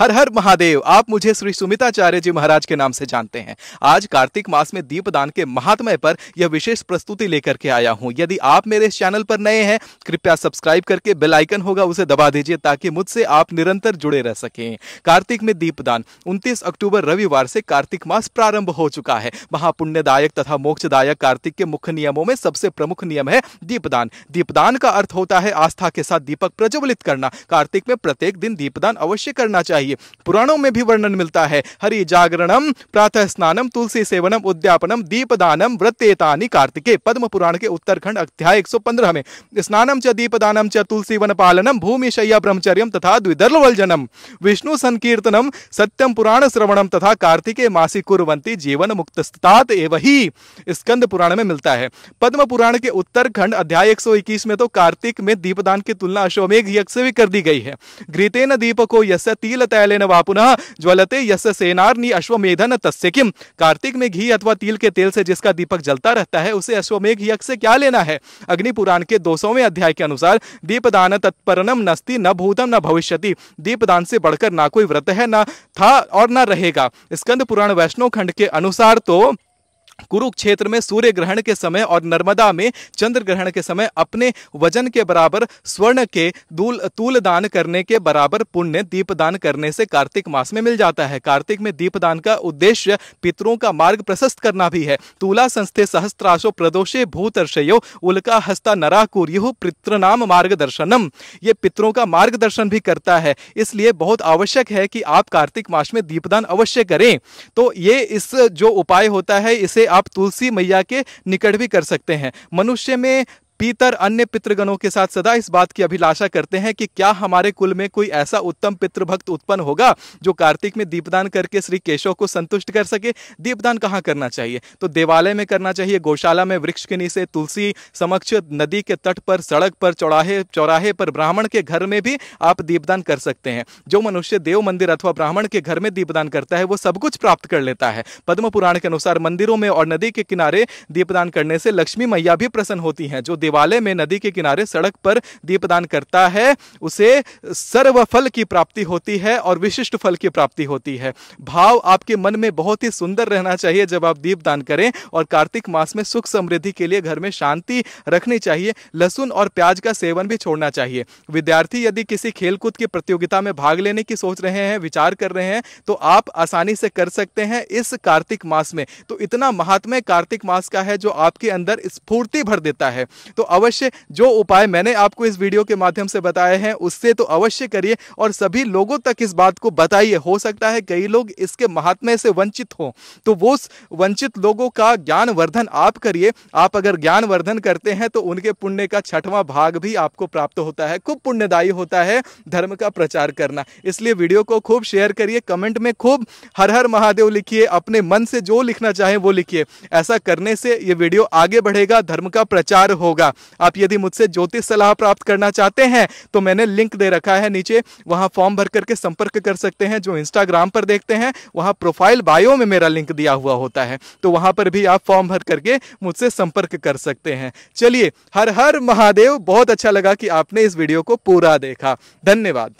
हर हर महादेव आप मुझे श्री सुमिताचार्य जी महाराज के नाम से जानते हैं आज कार्तिक मास में दीपदान के महात्मय पर यह विशेष प्रस्तुति लेकर के आया हूं यदि आप मेरे इस चैनल पर नए हैं कृपया सब्सक्राइब करके बेल आइकन होगा उसे दबा दीजिए ताकि मुझसे आप निरंतर जुड़े रह सकें कार्तिक में दीपदान उनतीस अक्टूबर रविवार से कार्तिक मास प्रारंभ हो चुका है महापुण्यदायक तथा मोक्षदायक कार्तिक के मुख्य नियमों में सबसे प्रमुख नियम है दीपदान दीपदान का अर्थ होता है आस्था के साथ दीपक प्रज्वलित करना कार्तिक में प्रत्येक दिन दीपदान अवश्य करना चाहिए चाहिए पुराणों में भी वर्णन मिलता है हरि जागरणम प्रातः स्नानम तुलसी सेवनम उद्यापनम दीपदानम व्रतेतानी कार्तिके पद्म पुराण के उत्तरखंड अध्याय एक में स्नानम च दीपदानम च तुलसी वन पालनम भूमिशय्या ब्रह्मचर्य तथा द्विदर्लवलजनम विष्णु संकीर्तनम सत्यम पुराण श्रवणम तथा कार्तिके मासी कुरवंती जीवन मुक्तस्तात एव ही स्कंद पुराण में मिलता है पद्म पुराण के उत्तरखंड अध्याय 121 में तो कार्तिक में दीपदान की तुलना अश्वमेघ यज्ञ से भी कर दी गई है ग्रीतेन दीपको यस्य तिल तैलेन पुनः ज्वलते यस अश्वमेधन तस्य किम कार्तिक में घी अथवा तिल के तेल से जिसका दीपक जलता रहता है उसे अश्वमेघ यज्ञ से क्या लेना है अग्नि पुराण के दो अध्याय के अनुसार दीपदान तत्परनम नस्ति न भूतम न दीपदान से बढ़कर ना कोई व्रत है ना था और ना रहेगा स्कंद पुराण वैष्णव खंड के अनुसार तो कुरुक्षेत्र में सूर्य ग्रहण के समय और नर्मदा में चंद्र ग्रहण के समय अपने वजन के बराबर स्वर्ण के दूल तूल दान करने के बराबर पुण्य दीप दान करने से कार्तिक मास में मिल जाता है कार्तिक में दीप दान का उद्देश्य पितरों का मार्ग प्रशस्त करना भी है तुला संस्थे सहस्त्राशो प्रदोषे भूतर्षयो उल्का हस्ता नराकुर्यु पितृनाम मार्गदर्शनम ये पितरों का मार्गदर्शन भी करता है इसलिए बहुत आवश्यक है कि आप कार्तिक मास में दीपदान अवश्य करें तो ये इस जो उपाय होता है इसे आप तुलसी मैया के निकट भी कर सकते हैं मनुष्य में पीतर अन्य पितृगणों के साथ सदा इस बात की अभिलाषा करते हैं कि क्या हमारे कुल में कोई ऐसा उत्तम पितृभक्त उत्पन्न होगा जो कार्तिक में दीपदान करके श्री केशव को संतुष्ट कर सके दीपदान कहाँ करना चाहिए तो देवालय में करना चाहिए गौशाला में वृक्ष के नीचे तुलसी समक्ष नदी के तट पर सड़क पर चौराहे चौराहे पर ब्राह्मण के घर में भी आप दीपदान कर सकते हैं जो मनुष्य देव मंदिर अथवा ब्राह्मण के घर में दीपदान करता है वो सब कुछ प्राप्त कर लेता है पद्म पुराण के अनुसार मंदिरों में और नदी के किनारे दीपदान करने से लक्ष्मी मैया भी प्रसन्न होती हैं जो दिवाले में नदी के किनारे सड़क पर दीपदान करता है उसे सर्व फल की प्राप्ति होती है और विशिष्ट फल की प्राप्ति होती है भाव आपके मन में बहुत ही सुंदर रहना चाहिए जब आप दीपदान करें और कार्तिक मास में सुख समृद्धि के लिए घर में शांति रखनी चाहिए लहसुन और प्याज का सेवन भी छोड़ना चाहिए विद्यार्थी यदि किसी खेलकूद की प्रतियोगिता में भाग लेने की सोच रहे हैं विचार कर रहे हैं तो आप आसानी से कर सकते हैं इस कार्तिक मास में तो इतना महात्म्य कार्तिक मास का है जो आपके अंदर स्फूर्ति भर देता है तो अवश्य जो उपाय मैंने आपको इस वीडियो के माध्यम से बताए हैं उससे तो अवश्य करिए और सभी लोगों तक इस बात को बताइए हो सकता है कई लोग इसके महात्म्य से वंचित हो तो वो वंचित लोगों का ज्ञानवर्धन आप करिए आप अगर ज्ञानवर्धन करते हैं तो उनके पुण्य का छठवां भाग भी आपको प्राप्त होता है खूब पुण्यदायी होता है धर्म का प्रचार करना इसलिए वीडियो को खूब शेयर करिए कमेंट में खूब हर हर महादेव लिखिए अपने मन से जो लिखना चाहे वो लिखिए ऐसा करने से ये वीडियो आगे बढ़ेगा धर्म का प्रचार होगा होगा आप यदि मुझसे ज्योतिष सलाह प्राप्त करना चाहते हैं तो मैंने लिंक दे रखा है नीचे वहां फॉर्म भर करके संपर्क कर सकते हैं जो इंस्टाग्राम पर देखते हैं वहां प्रोफाइल बायो में में मेरा लिंक दिया हुआ होता है तो वहां पर भी आप फॉर्म भर करके मुझसे संपर्क कर सकते हैं चलिए हर हर महादेव बहुत अच्छा लगा कि आपने इस वीडियो को पूरा देखा धन्यवाद